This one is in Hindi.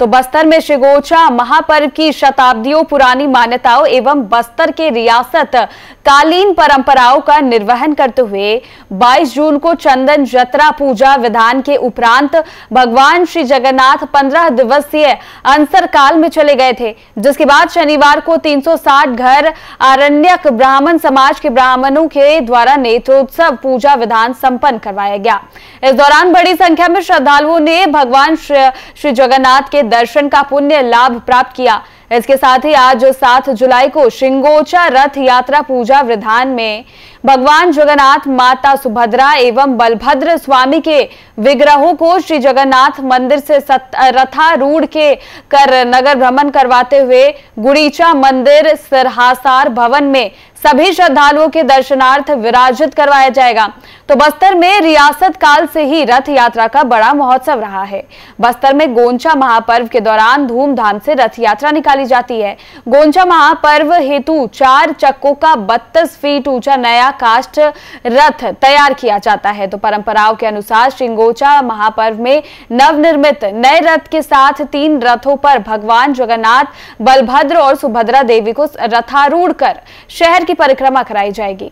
तो बस्तर में श्रीगोचा महापर्व की शताब्दियों पुरानी मान्यताओं एवं बस्तर के रियासत कालीन परंपराओं का निर्वहन करते हुए 22 जून को चंदन जत्रा पूजा विधान के उपरांत भगवान श्री जगन्नाथ 15 दिवसीय अंसर काल में चले गए थे जिसके बाद शनिवार को 360 घर आरण्यक ब्राह्मण समाज के ब्राह्मणों के द्वारा नेत्रोत्सव पूजा विधान संपन्न करवाया गया इस दौरान बड़ी संख्या में श्रद्धालुओं ने भगवान श्री जगन्नाथ के दर्शन का पुण्य लाभ प्राप्त किया इसके साथ ही आज सात जुलाई को श्रृंगोचा रथ यात्रा पूजा विधान में भगवान जगन्नाथ माता सुभद्रा एवं बलभद्र स्वामी के विग्रहों को श्री जगन्नाथ मंदिर से रथारूढ़ के कर नगर भ्रमण करवाते हुए गुड़ीचा मंदिर सरहासार भवन में सभी श्रद्धालुओं के दर्शनार्थ विराजित करवाया जाएगा तो बस्तर में रियासत काल से ही रथ यात्रा का बड़ा महोत्सव रहा है बस्तर में गोंचा महापर्व के दौरान धूमधाम से रथ यात्रा निकाली जाती है गोंचा महापर्व हेतु चार चक्कों का बत्तीस फीट ऊंचा नया कास्ट रथ तैयार किया जाता है तो परंपराओं के अनुसार श्रीगोचा महापर्व में नवनिर्मित नए रथ के साथ तीन रथों पर भगवान जगन्नाथ बलभद्र और सुभद्रा देवी को रथारूढ़ कर शहर की परिक्रमा कराई जाएगी